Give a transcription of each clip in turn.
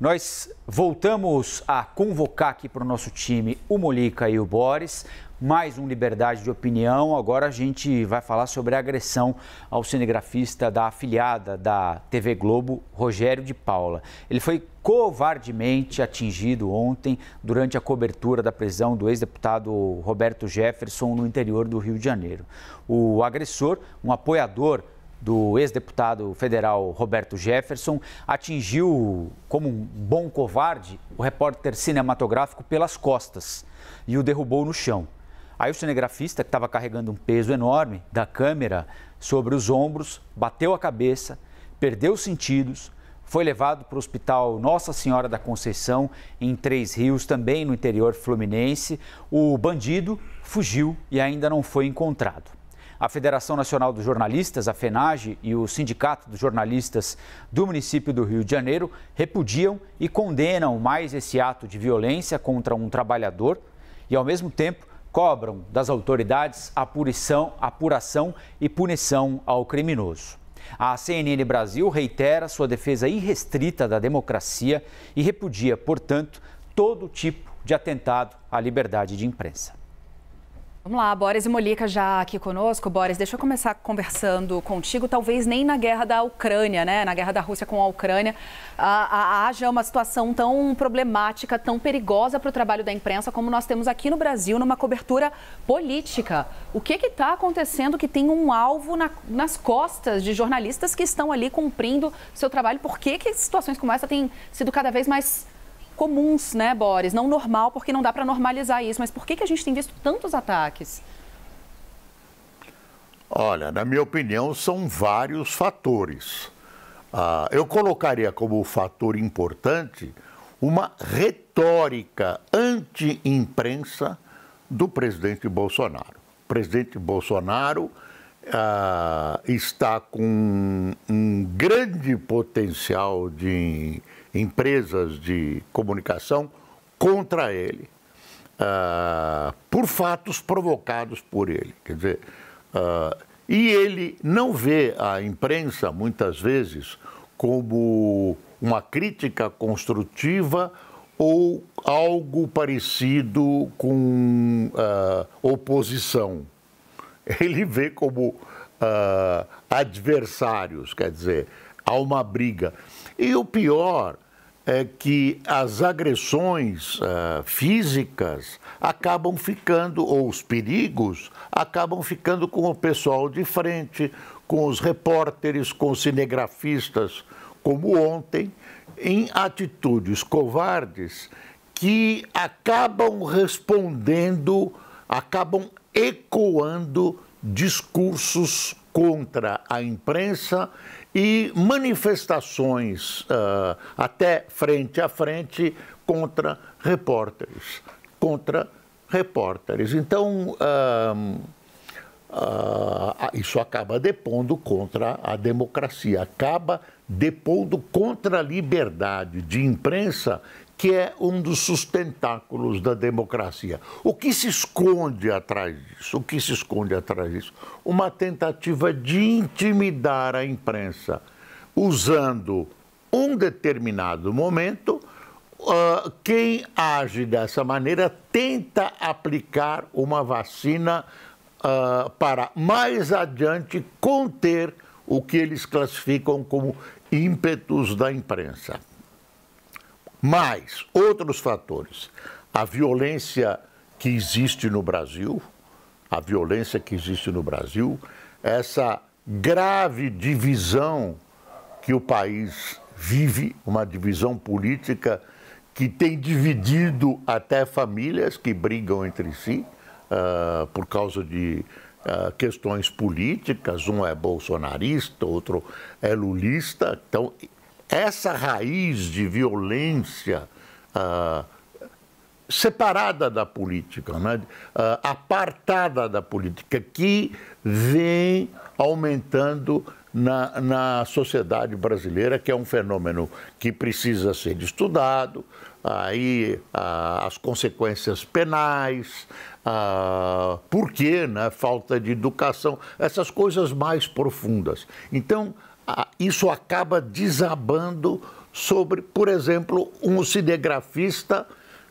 Nós voltamos a convocar aqui para o nosso time o Molica e o Boris. Mais um Liberdade de Opinião. Agora a gente vai falar sobre a agressão ao cinegrafista da afiliada da TV Globo, Rogério de Paula. Ele foi covardemente atingido ontem durante a cobertura da prisão do ex-deputado Roberto Jefferson no interior do Rio de Janeiro. O agressor, um apoiador do ex-deputado federal Roberto Jefferson atingiu, como um bom covarde, o repórter cinematográfico pelas costas e o derrubou no chão. Aí o cinegrafista, que estava carregando um peso enorme da câmera sobre os ombros, bateu a cabeça, perdeu os sentidos, foi levado para o hospital Nossa Senhora da Conceição, em Três Rios, também no interior fluminense. O bandido fugiu e ainda não foi encontrado. A Federação Nacional dos Jornalistas, a FENAGE, e o Sindicato dos Jornalistas do município do Rio de Janeiro repudiam e condenam mais esse ato de violência contra um trabalhador e, ao mesmo tempo, cobram das autoridades a punição, apuração e punição ao criminoso. A CNN Brasil reitera sua defesa irrestrita da democracia e repudia, portanto, todo tipo de atentado à liberdade de imprensa. Vamos lá, Boris e Molica já aqui conosco. Boris, deixa eu começar conversando contigo. Talvez nem na guerra da Ucrânia, né? Na guerra da Rússia com a Ucrânia, a, ah, ah, haja uma situação tão problemática, tão perigosa para o trabalho da imprensa como nós temos aqui no Brasil, numa cobertura política. O que está acontecendo que tem um alvo na, nas costas de jornalistas que estão ali cumprindo seu trabalho? Por que, que situações como essa têm sido cada vez mais comuns, né, Boris? Não normal, porque não dá para normalizar isso. Mas por que, que a gente tem visto tantos ataques? Olha, na minha opinião, são vários fatores. Ah, eu colocaria como fator importante uma retórica anti-imprensa do presidente Bolsonaro. O presidente Bolsonaro ah, está com um grande potencial de empresas de comunicação contra ele, uh, por fatos provocados por ele. Quer dizer, uh, e ele não vê a imprensa, muitas vezes, como uma crítica construtiva ou algo parecido com uh, oposição. Ele vê como adversários, quer dizer, há uma briga. E o pior é que as agressões uh, físicas acabam ficando, ou os perigos, acabam ficando com o pessoal de frente, com os repórteres, com os cinegrafistas, como ontem, em atitudes covardes que acabam respondendo, acabam ecoando discursos contra a imprensa e manifestações uh, até frente a frente contra repórteres. Contra repórteres. Então. Uh, Uh, isso acaba depondo contra a democracia, acaba depondo contra a liberdade de imprensa, que é um dos sustentáculos da democracia. O que se esconde atrás disso? O que se esconde atrás disso? Uma tentativa de intimidar a imprensa, usando um determinado momento Uh, quem age dessa maneira tenta aplicar uma vacina uh, para mais adiante conter o que eles classificam como ímpetos da imprensa. Mas outros fatores, a violência que existe no Brasil, a violência que existe no Brasil, essa grave divisão que o país vive, uma divisão política que tem dividido até famílias que brigam entre si, uh, por causa de uh, questões políticas, um é bolsonarista, outro é lulista. Então, essa raiz de violência uh, separada da política, né? apartada da política, que vem aumentando na, na sociedade brasileira, que é um fenômeno que precisa ser estudado, aí ah, as consequências penais, ah, por que, né, falta de educação, essas coisas mais profundas. Então, ah, isso acaba desabando sobre, por exemplo, um cinegrafista,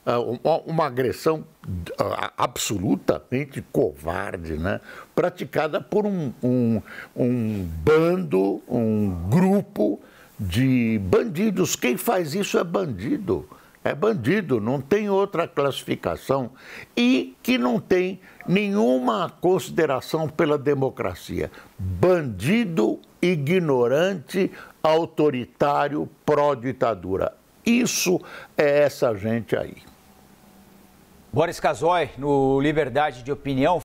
ah, uma agressão ah, absolutamente covarde, né? praticada por um, um, um bando, um grupo de bandidos. Quem faz isso é bandido. É bandido, não tem outra classificação e que não tem nenhuma consideração pela democracia. Bandido, ignorante, autoritário, pró-ditadura. Isso é essa gente aí. Boris Casoy, no Liberdade de Opinião.